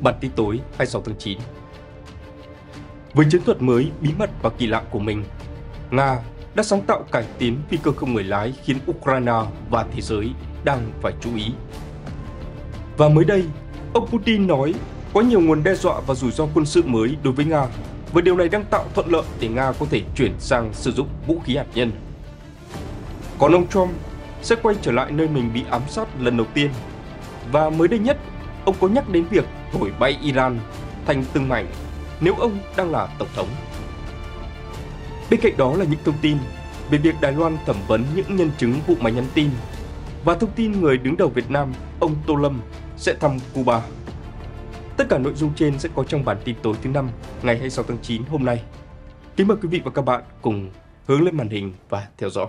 Bản tin tối 26 tháng 9 Với chiến thuật mới, bí mật và kỳ lạ của mình, Nga đã sáng tạo cải tiến phi cơ không người lái khiến Ukraine và thế giới đang phải chú ý. Và mới đây, ông Putin nói có nhiều nguồn đe dọa và rủi ro quân sự mới đối với Nga và điều này đang tạo thuận lợi để Nga có thể chuyển sang sử dụng vũ khí hạt nhân. Còn ông Trump sẽ quay trở lại nơi mình bị ám sát lần đầu tiên. Và mới đây nhất, ông có nhắc đến việc thổi bay Iran thành từng mảnh nếu ông đang là tổng thống. Bên cạnh đó là những thông tin về việc Đài Loan thẩm vấn những nhân chứng vụ máy nhắn tin và thông tin người đứng đầu Việt Nam, ông Tô Lâm, sẽ thăm Cuba. Tất cả nội dung trên sẽ có trong bản tin tối thứ năm ngày 26 tháng 9 hôm nay. Kính mời quý vị và các bạn cùng hướng lên màn hình và theo dõi.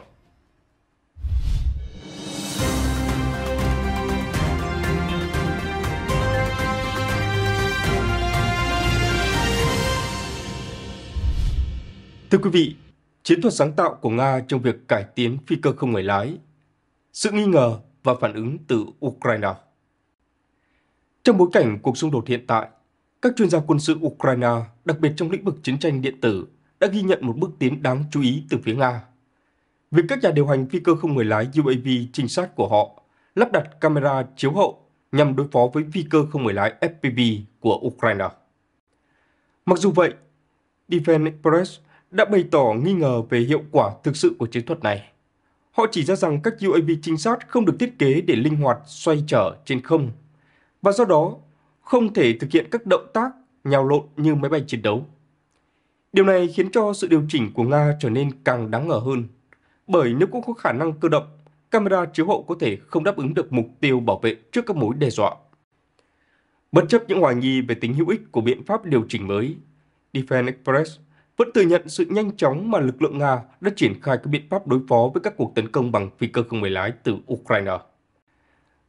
Thưa quý vị, chiến thuật sáng tạo của Nga trong việc cải tiến phi cơ không người lái, sự nghi ngờ và phản ứng từ Ukraine. Trong bối cảnh cuộc xung đột hiện tại, các chuyên gia quân sự Ukraine, đặc biệt trong lĩnh vực chiến tranh điện tử, đã ghi nhận một bước tiến đáng chú ý từ phía Nga. Việc các nhà điều hành phi cơ không người lái UAV trinh sát của họ lắp đặt camera chiếu hậu nhằm đối phó với phi cơ không người lái FPV của Ukraine. Mặc dù vậy, Defense Press đã bày tỏ nghi ngờ về hiệu quả thực sự của chiến thuật này. Họ chỉ ra rằng các UAV trinh sát không được thiết kế để linh hoạt xoay trở trên không và do đó không thể thực hiện các động tác nhào lộn như máy bay chiến đấu. Điều này khiến cho sự điều chỉnh của Nga trở nên càng đáng ngờ hơn, bởi nếu cũng có khả năng cơ động, camera chiếu hậu có thể không đáp ứng được mục tiêu bảo vệ trước các mối đe dọa. Bất chấp những hoài nghi về tính hữu ích của biện pháp điều chỉnh mới, Defense Express vẫn thừa nhận sự nhanh chóng mà lực lượng Nga đã triển khai các biện pháp đối phó với các cuộc tấn công bằng phi cơ không người lái từ Ukraine.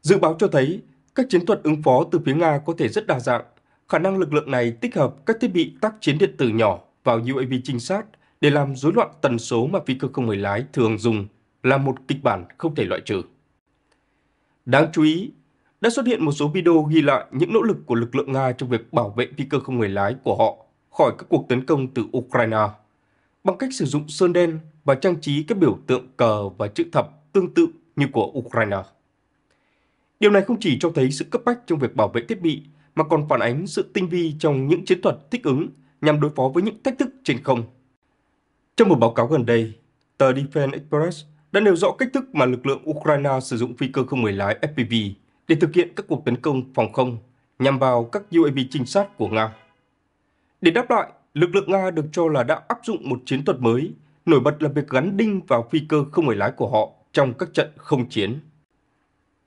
Dự báo cho thấy, các chiến thuật ứng phó từ phía Nga có thể rất đa dạng. Khả năng lực lượng này tích hợp các thiết bị tác chiến điện tử nhỏ vào UAV trinh sát để làm rối loạn tần số mà phi cơ không người lái thường dùng là một kịch bản không thể loại trừ. Đáng chú ý, đã xuất hiện một số video ghi lại những nỗ lực của lực lượng Nga trong việc bảo vệ phi cơ không người lái của họ khỏi các cuộc tấn công từ Ukraine bằng cách sử dụng sơn đen và trang trí các biểu tượng cờ và chữ thập tương tự như của Ukraine. Điều này không chỉ cho thấy sự cấp bách trong việc bảo vệ thiết bị mà còn phản ánh sự tinh vi trong những chiến thuật thích ứng nhằm đối phó với những thách thức trên không. Trong một báo cáo gần đây, tờ Defense Express đã nêu rõ cách thức mà lực lượng Ukraine sử dụng phi cơ không người lái FPV để thực hiện các cuộc tấn công phòng không nhằm vào các UAV trinh sát của Nga. Để đáp lại, lực lượng Nga được cho là đã áp dụng một chiến thuật mới, nổi bật là việc gắn đinh vào phi cơ không người lái của họ trong các trận không chiến.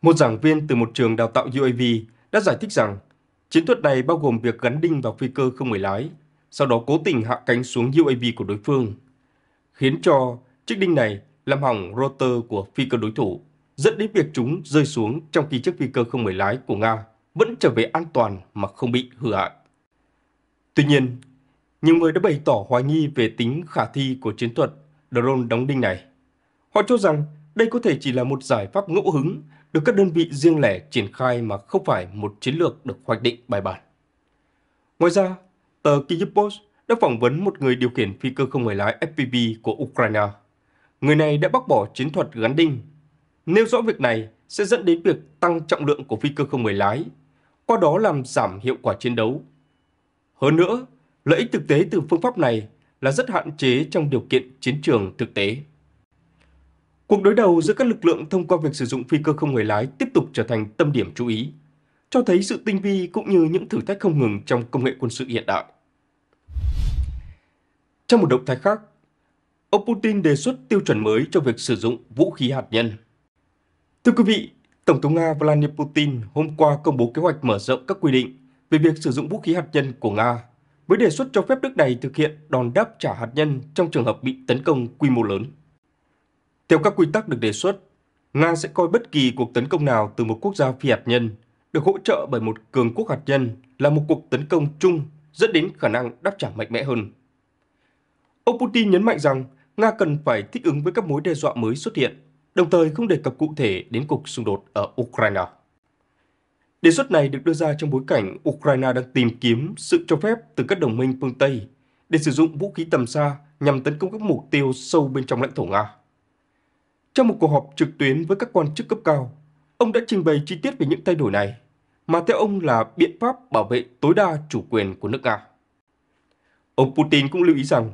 Một giảng viên từ một trường đào tạo UAV đã giải thích rằng chiến thuật này bao gồm việc gắn đinh vào phi cơ không người lái, sau đó cố tình hạ cánh xuống UAV của đối phương, khiến cho chiếc đinh này làm hỏng rotor của phi cơ đối thủ, dẫn đến việc chúng rơi xuống trong khi chiếc phi cơ không người lái của Nga vẫn trở về an toàn mà không bị hư hại. Tuy nhiên, nhiều người đã bày tỏ hoài nghi về tính khả thi của chiến thuật drone đóng đinh này. Họ cho rằng đây có thể chỉ là một giải pháp ngẫu hứng được các đơn vị riêng lẻ triển khai mà không phải một chiến lược được hoạch định bài bản. Ngoài ra, tờ Kyiv Post đã phỏng vấn một người điều khiển phi cơ không người lái FPV của Ukraine. Người này đã bác bỏ chiến thuật gắn đinh, nêu rõ việc này sẽ dẫn đến việc tăng trọng lượng của phi cơ không người lái, qua đó làm giảm hiệu quả chiến đấu hơn nữa, lợi ích thực tế từ phương pháp này là rất hạn chế trong điều kiện chiến trường thực tế. Cuộc đối đầu giữa các lực lượng thông qua việc sử dụng phi cơ không người lái tiếp tục trở thành tâm điểm chú ý, cho thấy sự tinh vi cũng như những thử thách không ngừng trong công nghệ quân sự hiện đại. Trong một động thái khác, ông Putin đề xuất tiêu chuẩn mới cho việc sử dụng vũ khí hạt nhân. Thưa quý vị, Tổng thống Nga Vladimir Putin hôm qua công bố kế hoạch mở rộng các quy định về việc sử dụng vũ khí hạt nhân của Nga với đề xuất cho phép nước này thực hiện đòn đáp trả hạt nhân trong trường hợp bị tấn công quy mô lớn. Theo các quy tắc được đề xuất, Nga sẽ coi bất kỳ cuộc tấn công nào từ một quốc gia phi hạt nhân được hỗ trợ bởi một cường quốc hạt nhân là một cuộc tấn công chung dẫn đến khả năng đáp trả mạnh mẽ hơn. Ông Putin nhấn mạnh rằng Nga cần phải thích ứng với các mối đe dọa mới xuất hiện, đồng thời không đề cập cụ thể đến cuộc xung đột ở Ukraine. Đề xuất này được đưa ra trong bối cảnh Ukraine đang tìm kiếm sự cho phép từ các đồng minh phương Tây để sử dụng vũ khí tầm xa nhằm tấn công các mục tiêu sâu bên trong lãnh thổ Nga. Trong một cuộc họp trực tuyến với các quan chức cấp cao, ông đã trình bày chi tiết về những thay đổi này, mà theo ông là biện pháp bảo vệ tối đa chủ quyền của nước Nga. Ông Putin cũng lưu ý rằng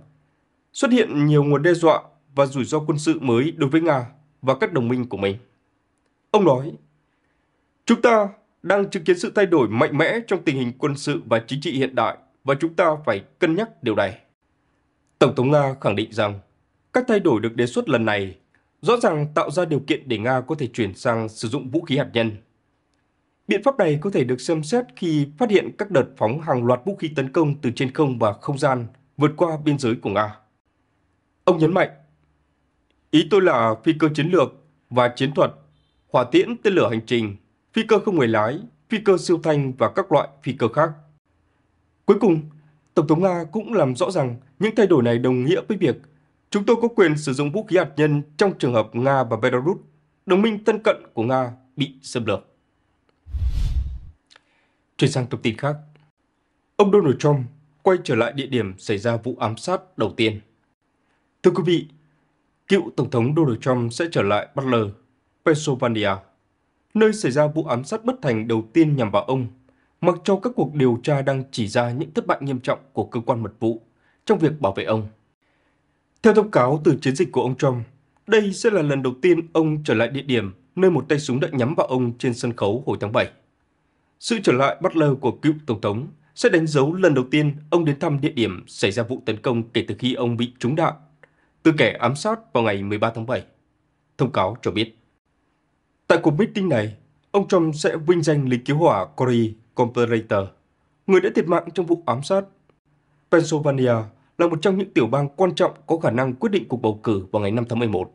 xuất hiện nhiều nguồn đe dọa và rủi ro quân sự mới đối với Nga và các đồng minh của mình. Ông nói, Chúng ta đang chứng kiến sự thay đổi mạnh mẽ trong tình hình quân sự và chính trị hiện đại và chúng ta phải cân nhắc điều này. Tổng thống Nga khẳng định rằng các thay đổi được đề xuất lần này rõ ràng tạo ra điều kiện để Nga có thể chuyển sang sử dụng vũ khí hạt nhân. Biện pháp này có thể được xem xét khi phát hiện các đợt phóng hàng loạt vũ khí tấn công từ trên không và không gian vượt qua biên giới của Nga. Ông nhấn mạnh, ý tôi là phi cơ chiến lược và chiến thuật, hỏa tiễn tên lửa hành trình phi cơ không người lái, phi cơ siêu thanh và các loại phi cơ khác. Cuối cùng, Tổng thống Nga cũng làm rõ rằng những thay đổi này đồng nghĩa với việc chúng tôi có quyền sử dụng vũ khí hạt nhân trong trường hợp Nga và Belarus, đồng minh thân cận của Nga, bị xâm lược. Chuyển sang thông tin khác. Ông Donald Trump quay trở lại địa điểm xảy ra vụ ám sát đầu tiên. Thưa quý vị, cựu Tổng thống Donald Trump sẽ trở lại Butler, Pennsylvania nơi xảy ra vụ ám sát bất thành đầu tiên nhằm vào ông, mặc cho các cuộc điều tra đang chỉ ra những thất bại nghiêm trọng của cơ quan mật vụ trong việc bảo vệ ông. Theo thông cáo từ chiến dịch của ông Trump, đây sẽ là lần đầu tiên ông trở lại địa điểm nơi một tay súng đã nhắm vào ông trên sân khấu hồi tháng 7. Sự trở lại bắt lơ của cựu Tổng thống sẽ đánh dấu lần đầu tiên ông đến thăm địa điểm xảy ra vụ tấn công kể từ khi ông bị trúng đạn từ kẻ ám sát vào ngày 13 tháng 7. Thông cáo cho biết. Tại cuộc meeting này, ông Trump sẽ vinh danh lính cứu hỏa Corey Comperator, người đã thiệt mạng trong vụ ám sát. Pennsylvania là một trong những tiểu bang quan trọng có khả năng quyết định cuộc bầu cử vào ngày 5 tháng 11.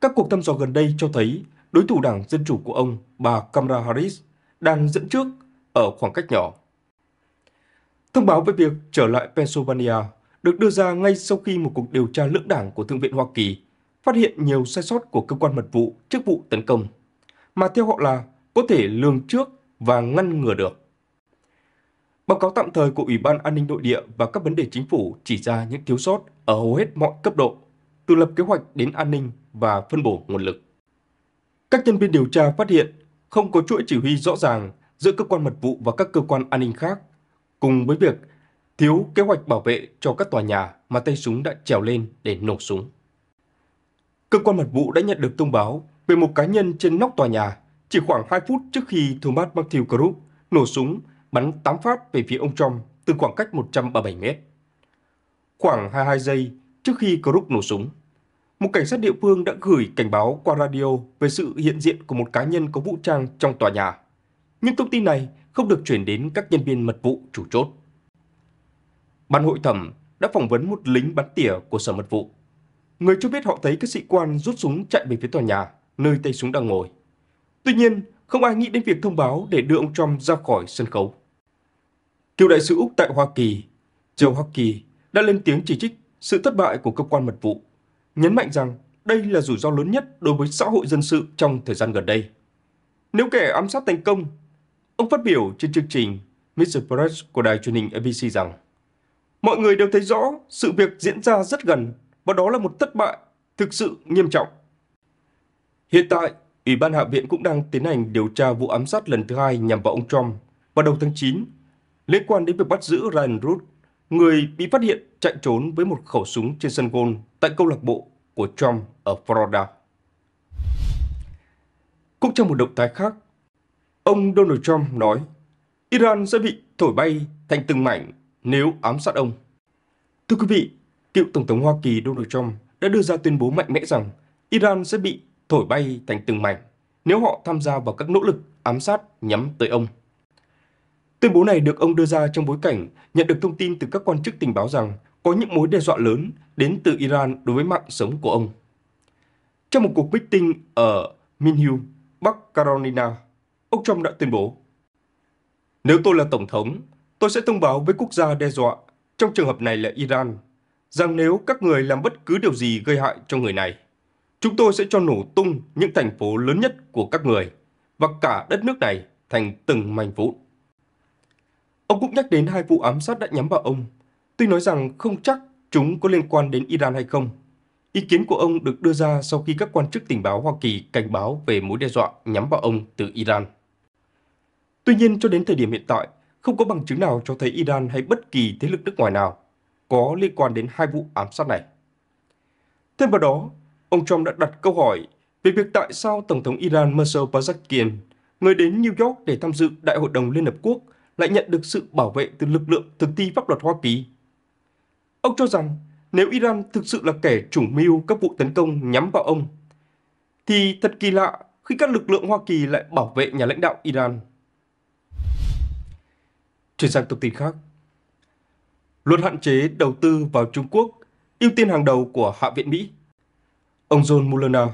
Các cuộc thăm dò gần đây cho thấy đối thủ đảng Dân Chủ của ông, bà Kamala Harris, đang dẫn trước ở khoảng cách nhỏ. Thông báo về việc trở lại Pennsylvania được đưa ra ngay sau khi một cuộc điều tra lưỡng đảng của Thượng viện Hoa Kỳ phát hiện nhiều sai sót của cơ quan mật vụ trước vụ tấn công mà theo họ là có thể lường trước và ngăn ngừa được. Báo cáo tạm thời của Ủy ban An ninh Nội địa và các vấn đề chính phủ chỉ ra những thiếu sót ở hầu hết mọi cấp độ, từ lập kế hoạch đến an ninh và phân bổ nguồn lực. Các nhân viên điều tra phát hiện không có chuỗi chỉ huy rõ ràng giữa cơ quan mật vụ và các cơ quan an ninh khác, cùng với việc thiếu kế hoạch bảo vệ cho các tòa nhà mà tay súng đã trèo lên để nổ súng. Cơ quan mật vụ đã nhận được thông báo về một cá nhân trên nóc tòa nhà chỉ khoảng 2 phút trước khi Thomas Matthew Group nổ súng bắn 8 phát về phía ông Trump từ khoảng cách 137 mét. Khoảng 22 giây trước khi Group nổ súng, một cảnh sát địa phương đã gửi cảnh báo qua radio về sự hiện diện của một cá nhân có vũ trang trong tòa nhà. Nhưng thông tin này không được chuyển đến các nhân viên mật vụ chủ chốt. Ban hội thẩm đã phỏng vấn một lính bắn tỉa của sở mật vụ. Người cho biết họ thấy các sĩ quan rút súng chạy về phía tòa nhà nơi tay súng đang ngồi. Tuy nhiên, không ai nghĩ đến việc thông báo để đưa ông Trump ra khỏi sân khấu. Cựu đại sứ Úc tại Hoa Kỳ, Joe Hockey, đã lên tiếng chỉ trích sự thất bại của cơ quan mật vụ, nhấn mạnh rằng đây là rủi ro lớn nhất đối với xã hội dân sự trong thời gian gần đây. Nếu kẻ ám sát thành công, ông phát biểu trên chương trình Mr. Press của đài truyền hình ABC rằng mọi người đều thấy rõ sự việc diễn ra rất gần và đó là một thất bại thực sự nghiêm trọng. Hiện tại, Ủy ban Hạ viện cũng đang tiến hành điều tra vụ ám sát lần thứ hai nhằm vào ông Trump vào đầu tháng 9 liên quan đến việc bắt giữ Ryan Root, người bị phát hiện chạy trốn với một khẩu súng trên sân golf tại câu lạc bộ của Trump ở Florida. Cũng trong một động thái khác, ông Donald Trump nói Iran sẽ bị thổi bay thành từng mảnh nếu ám sát ông. Thưa quý vị, cựu Tổng thống Hoa Kỳ Donald Trump đã đưa ra tuyên bố mạnh mẽ rằng Iran sẽ bị thổi bay thành từng mảnh nếu họ tham gia vào các nỗ lực ám sát nhắm tới ông. Tuyên bố này được ông đưa ra trong bối cảnh nhận được thông tin từ các quan chức tình báo rằng có những mối đe dọa lớn đến từ Iran đối với mạng sống của ông. Trong một cuộc meeting ở Minhu, Bắc Carolina, ông Trump đã tuyên bố Nếu tôi là Tổng thống, tôi sẽ thông báo với quốc gia đe dọa, trong trường hợp này là Iran, rằng nếu các người làm bất cứ điều gì gây hại cho người này, Chúng tôi sẽ cho nổ tung những thành phố lớn nhất của các người và cả đất nước này thành từng mảnh vụn. Ông cũng nhắc đến hai vụ ám sát đã nhắm vào ông. Tuy nói rằng không chắc chúng có liên quan đến Iran hay không. Ý kiến của ông được đưa ra sau khi các quan chức tình báo Hoa Kỳ cảnh báo về mối đe dọa nhắm vào ông từ Iran. Tuy nhiên, cho đến thời điểm hiện tại, không có bằng chứng nào cho thấy Iran hay bất kỳ thế lực nước ngoài nào có liên quan đến hai vụ ám sát này. Thêm vào đó, ông Trump đã đặt câu hỏi về việc tại sao Tổng thống Iran Massoud Pezeshkian, người đến New York để tham dự Đại hội đồng Liên Hợp Quốc, lại nhận được sự bảo vệ từ lực lượng thực thi pháp luật Hoa Kỳ. Ông cho rằng nếu Iran thực sự là kẻ chủ mưu các vụ tấn công nhắm vào ông, thì thật kỳ lạ khi các lực lượng Hoa Kỳ lại bảo vệ nhà lãnh đạo Iran. Chuyển sang thông tin khác. Luật hạn chế đầu tư vào Trung Quốc, ưu tiên hàng đầu của Hạ viện Mỹ Ông John Mulliner,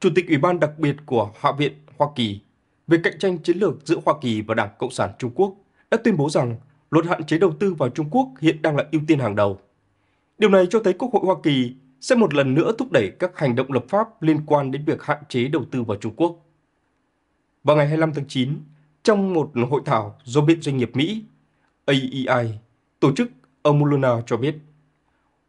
Chủ tịch Ủy ban đặc biệt của Hạ viện Hoa Kỳ về cạnh tranh chiến lược giữa Hoa Kỳ và Đảng Cộng sản Trung Quốc đã tuyên bố rằng luật hạn chế đầu tư vào Trung Quốc hiện đang là ưu tiên hàng đầu. Điều này cho thấy Quốc hội Hoa Kỳ sẽ một lần nữa thúc đẩy các hành động lập pháp liên quan đến việc hạn chế đầu tư vào Trung Quốc. Vào ngày 25 tháng 9, trong một hội thảo do Viện Doanh nghiệp Mỹ, AEI, tổ chức, ông Muluna cho biết,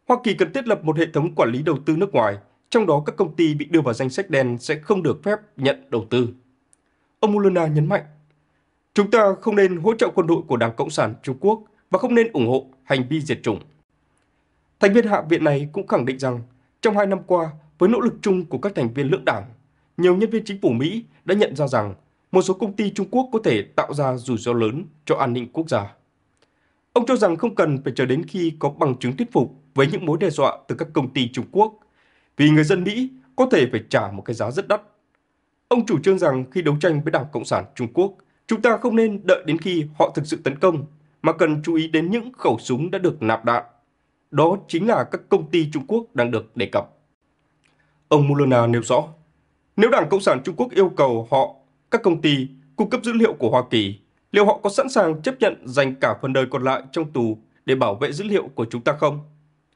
Hoa Kỳ cần thiết lập một hệ thống quản lý đầu tư nước ngoài – trong đó các công ty bị đưa vào danh sách đen sẽ không được phép nhận đầu tư. Ông Mulana nhấn mạnh, chúng ta không nên hỗ trợ quân đội của Đảng Cộng sản Trung Quốc và không nên ủng hộ hành vi diệt chủng. Thành viên Hạ viện này cũng khẳng định rằng, trong hai năm qua, với nỗ lực chung của các thành viên lưỡng đảng, nhiều nhân viên chính phủ Mỹ đã nhận ra rằng một số công ty Trung Quốc có thể tạo ra rủi ro lớn cho an ninh quốc gia. Ông cho rằng không cần phải chờ đến khi có bằng chứng thuyết phục với những mối đe dọa từ các công ty Trung Quốc vì người dân Mỹ có thể phải trả một cái giá rất đắt. Ông chủ trương rằng khi đấu tranh với Đảng Cộng sản Trung Quốc, chúng ta không nên đợi đến khi họ thực sự tấn công, mà cần chú ý đến những khẩu súng đã được nạp đạn. Đó chính là các công ty Trung Quốc đang được đề cập. Ông Mulana nêu rõ, nếu Đảng Cộng sản Trung Quốc yêu cầu họ, các công ty, cung cấp dữ liệu của Hoa Kỳ, liệu họ có sẵn sàng chấp nhận dành cả phần đời còn lại trong tù để bảo vệ dữ liệu của chúng ta không?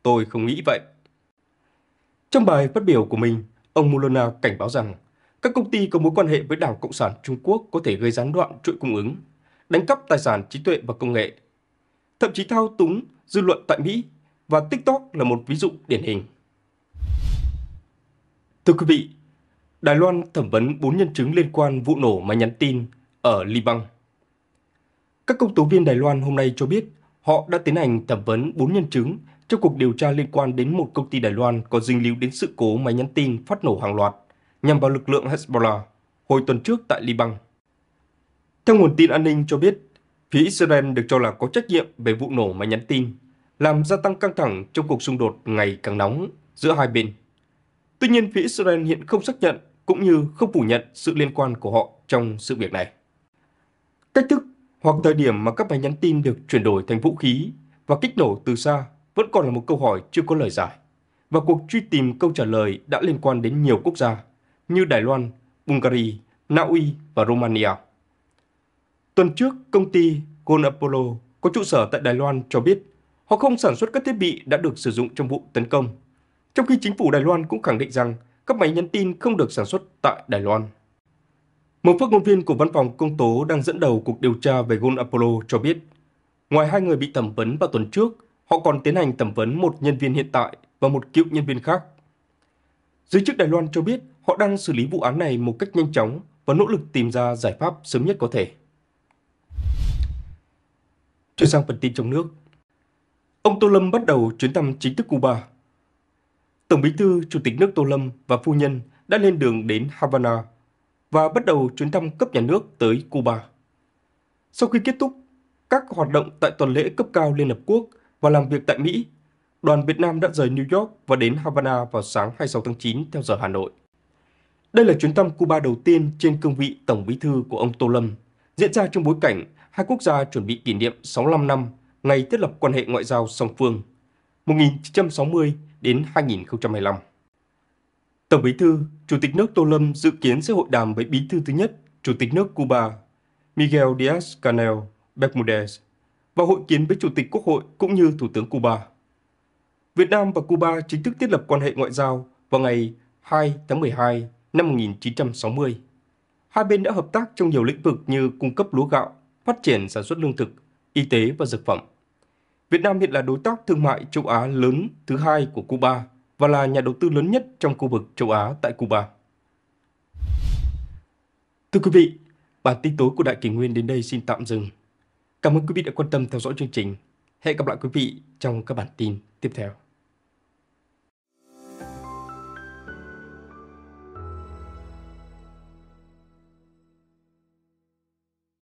Tôi không nghĩ vậy. Trong bài phát biểu của mình, ông Molona cảnh báo rằng các công ty có mối quan hệ với Đảng Cộng sản Trung Quốc có thể gây gián đoạn chuỗi cung ứng, đánh cắp tài sản trí tuệ và công nghệ, thậm chí thao túng dư luận tại Mỹ và TikTok là một ví dụ điển hình. Thưa quý vị, Đài Loan thẩm vấn 4 nhân chứng liên quan vụ nổ máy nhắn tin ở Liban. Các công tố viên Đài Loan hôm nay cho biết họ đã tiến hành thẩm vấn 4 nhân chứng trong cuộc điều tra liên quan đến một công ty Đài Loan có dính líu đến sự cố máy nhắn tin phát nổ hàng loạt nhằm vào lực lượng Hezbollah hồi tuần trước tại Liban. Theo nguồn tin an ninh cho biết, phía Israel được cho là có trách nhiệm về vụ nổ máy nhắn tin, làm gia tăng căng thẳng trong cuộc xung đột ngày càng nóng giữa hai bên. Tuy nhiên, phía Israel hiện không xác nhận cũng như không phủ nhận sự liên quan của họ trong sự việc này. Cách thức hoặc thời điểm mà các máy nhắn tin được chuyển đổi thành vũ khí và kích nổ từ xa vẫn còn là một câu hỏi chưa có lời giải. Và cuộc truy tìm câu trả lời đã liên quan đến nhiều quốc gia như Đài Loan, Bulgaria, Na Uy và Romania. Tuần trước, công ty Gold Apollo có trụ sở tại Đài Loan cho biết họ không sản xuất các thiết bị đã được sử dụng trong vụ tấn công, trong khi chính phủ Đài Loan cũng khẳng định rằng các máy nhắn tin không được sản xuất tại Đài Loan. Một phát ngôn viên của văn phòng công tố đang dẫn đầu cuộc điều tra về Gold Apollo cho biết, ngoài hai người bị thẩm vấn vào tuần trước, Họ còn tiến hành thẩm vấn một nhân viên hiện tại và một cựu nhân viên khác. Giới chức Đài Loan cho biết họ đang xử lý vụ án này một cách nhanh chóng và nỗ lực tìm ra giải pháp sớm nhất có thể. Chuyển sang phần tin trong nước. Ông Tô Lâm bắt đầu chuyến thăm chính thức Cuba. Tổng bí thư, Chủ tịch nước Tô Lâm và phu nhân đã lên đường đến Havana và bắt đầu chuyến thăm cấp nhà nước tới Cuba. Sau khi kết thúc các hoạt động tại tuần lễ cấp cao Liên Hợp Quốc và làm việc tại Mỹ, đoàn Việt Nam đã rời New York và đến Havana vào sáng 26 tháng 9 theo giờ Hà Nội. Đây là chuyến thăm Cuba đầu tiên trên cương vị Tổng Bí thư của ông Tô Lâm, diễn ra trong bối cảnh hai quốc gia chuẩn bị kỷ niệm 65 năm ngày thiết lập quan hệ ngoại giao song phương 1960 đến 2025. Tổng Bí thư, Chủ tịch nước Tô Lâm dự kiến sẽ hội đàm với Bí thư thứ nhất, Chủ tịch nước Cuba Miguel Díaz-Canel Bermudez và hội kiến với Chủ tịch Quốc hội cũng như Thủ tướng Cuba. Việt Nam và Cuba chính thức thiết lập quan hệ ngoại giao vào ngày 2 tháng 12 năm 1960. Hai bên đã hợp tác trong nhiều lĩnh vực như cung cấp lúa gạo, phát triển sản xuất lương thực, y tế và dược phẩm. Việt Nam hiện là đối tác thương mại châu Á lớn thứ hai của Cuba và là nhà đầu tư lớn nhất trong khu vực châu Á tại Cuba. Thưa quý vị, bản tin tối của Đại Kỷ Nguyên đến đây xin tạm dừng. Cảm ơn quý vị đã quan tâm theo dõi chương trình. Hẹn gặp lại quý vị trong các bản tin tiếp theo.